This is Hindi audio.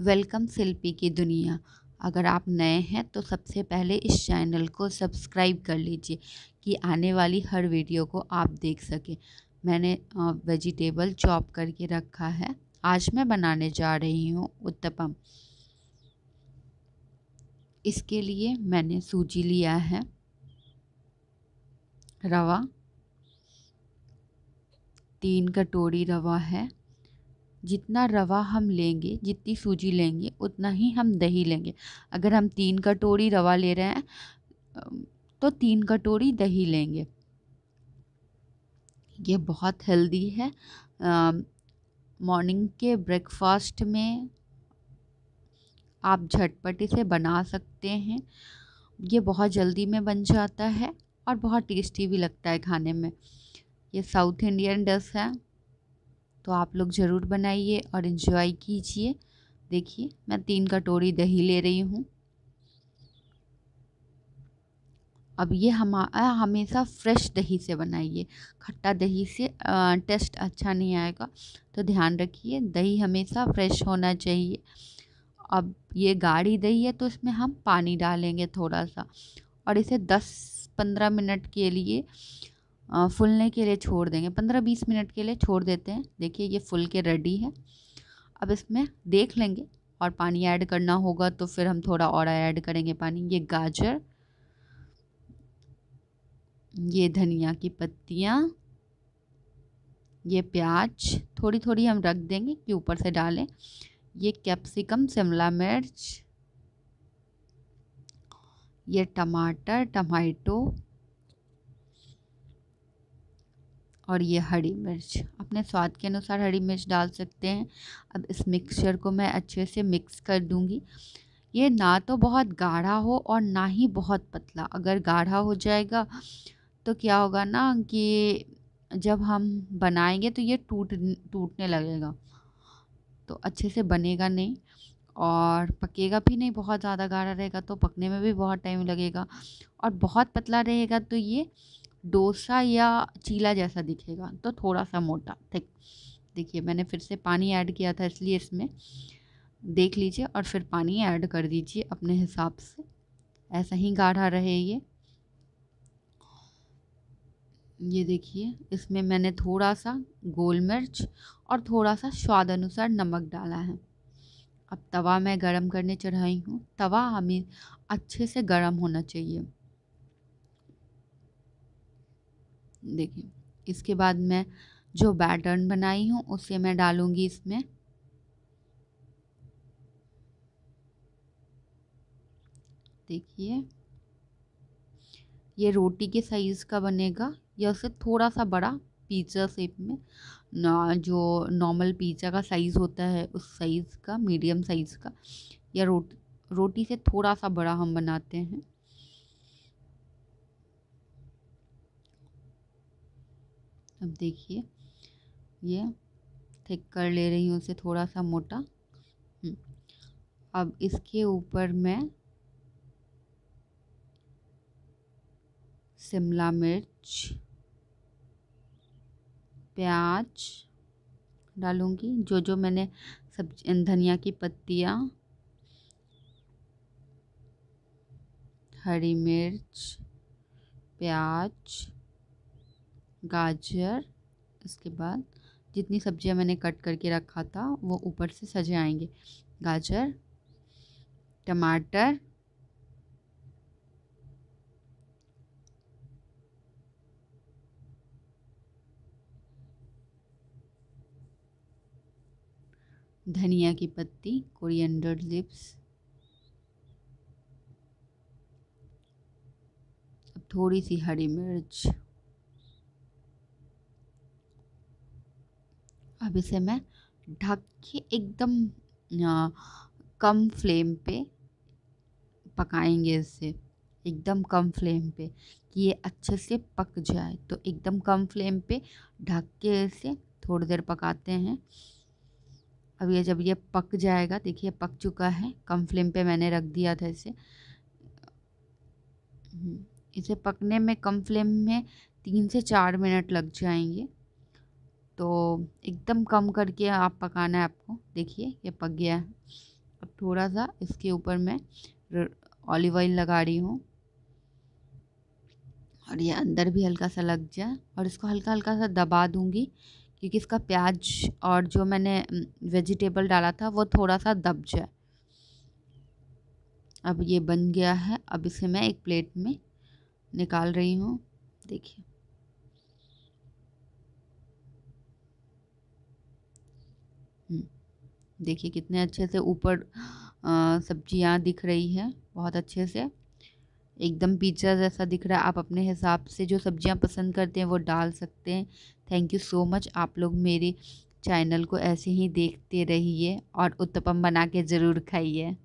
वेलकम शिल्पी की दुनिया अगर आप नए हैं तो सबसे पहले इस चैनल को सब्सक्राइब कर लीजिए कि आने वाली हर वीडियो को आप देख सकें मैंने वेजिटेबल चॉप करके रखा है आज मैं बनाने जा रही हूँ उत्तपम इसके लिए मैंने सूजी लिया है रवा तीन कटोरी रवा है जितना रवा हम लेंगे जितनी सूजी लेंगे उतना ही हम दही लेंगे अगर हम तीन कटोरी रवा ले रहे हैं तो तीन कटोरी दही लेंगे ये बहुत हेल्दी है मॉर्निंग के ब्रेकफास्ट में आप झटपट इसे बना सकते हैं ये बहुत जल्दी में बन जाता है और बहुत टेस्टी भी लगता है खाने में ये साउथ इंडियन डिश है तो आप लोग ज़रूर बनाइए और इन्जॉय कीजिए देखिए मैं तीन कटोरी दही ले रही हूँ अब ये हम हमेशा फ्रेश दही से बनाइए खट्टा दही से टेस्ट अच्छा नहीं आएगा तो ध्यान रखिए दही हमेशा फ्रेश होना चाहिए अब ये गाढ़ी दही है तो इसमें हम पानी डालेंगे थोड़ा सा और इसे 10-15 मिनट के लिए फूलने के लिए छोड़ देंगे पंद्रह बीस मिनट के लिए छोड़ देते हैं देखिए ये फूल के रेडी है अब इसमें देख लेंगे और पानी ऐड करना होगा तो फिर हम थोड़ा और ऐड करेंगे पानी ये गाजर ये धनिया की पत्तियाँ ये प्याज थोड़ी थोड़ी हम रख देंगे कि ऊपर से डालें ये कैप्सिकम शिमला मिर्च ये टमाटर टमाटो और ये हरी मिर्च अपने स्वाद के अनुसार हरी मिर्च डाल सकते हैं अब इस मिक्सचर को मैं अच्छे से मिक्स कर दूँगी ये ना तो बहुत गाढ़ा हो और ना ही बहुत पतला अगर गाढ़ा हो जाएगा तो क्या होगा ना कि जब हम बनाएंगे तो ये टूट टूटने लगेगा तो अच्छे से बनेगा नहीं और पकेगा भी नहीं बहुत ज़्यादा गाढ़ा रहेगा तो पकने में भी बहुत टाइम लगेगा और बहुत पतला रहेगा तो ये डोसा या चीला जैसा दिखेगा तो थोड़ा सा मोटा थिक देखिए मैंने फिर से पानी ऐड किया था इसलिए इसमें देख लीजिए और फिर पानी ऐड कर दीजिए अपने हिसाब से ऐसा ही गाढ़ा रहे ये ये देखिए इसमें मैंने थोड़ा सा गोल मिर्च और थोड़ा सा स्वाद अनुसार नमक डाला है अब तवा मैं गरम करने चढ़ाई हूँ तवा हमें अच्छे से गरम होना चाहिए देखिए इसके बाद मैं जो बैटर्न बनाई हूँ उसे मैं डालूँगी इसमें देखिए ये रोटी के साइज़ का बनेगा या उससे थोड़ा सा बड़ा पिज्ज़ा शेप में ना जो नॉर्मल पिज्ज़ा का साइज़ होता है उस साइज़ का मीडियम साइज़ का या रोटी रोटी से थोड़ा सा बड़ा हम बनाते हैं अब देखिए ये थिक कर ले रही हूँ उसे थोड़ा सा मोटा हम्म, अब इसके ऊपर मैं शिमला मिर्च प्याज डालूँगी जो जो मैंने सब्जी धनिया की पत्तियाँ हरी मिर्च प्याज गाजर उसके बाद जितनी सब्जियां मैंने कट करके रखा था वो ऊपर से सजे आएंगे गाजर टमाटर धनिया की पत्ती कोरिएंडर लिप्स अब थोड़ी सी हरी मिर्च अब इसे मैं ढक के एकदम कम फ्लेम पे पकाएंगे इसे एकदम कम फ्लेम पे कि ये अच्छे से पक जाए तो एकदम कम फ्लेम पे ढक के इसे थोड़ी देर पकाते हैं अब ये जब ये पक जाएगा देखिए पक चुका है कम फ्लेम पे मैंने रख दिया था इसे हम्म, इसे पकने में कम फ्लेम में तीन से चार मिनट लग जाएंगे तो एकदम कम करके आप पकाना है आपको देखिए ये पक गया है अब थोड़ा सा इसके ऊपर मैं ऑलिव ऑयल लगा रही हूँ और ये अंदर भी हल्का सा लग जाए और इसको हल्का हल्का सा दबा दूँगी क्योंकि इसका प्याज और जो मैंने वेजिटेबल डाला था वो थोड़ा सा दब जाए अब ये बन गया है अब इसे मैं एक प्लेट में निकाल रही हूँ देखिए देखिए कितने अच्छे से ऊपर सब्जियाँ दिख रही हैं बहुत अच्छे से एकदम पिज्ज़ा जैसा दिख रहा है आप अपने हिसाब से जो सब्ज़ियाँ पसंद करते हैं वो डाल सकते हैं थैंक यू सो मच आप लोग मेरे चैनल को ऐसे ही देखते रहिए और उत्तपम बना के ज़रूर खाइए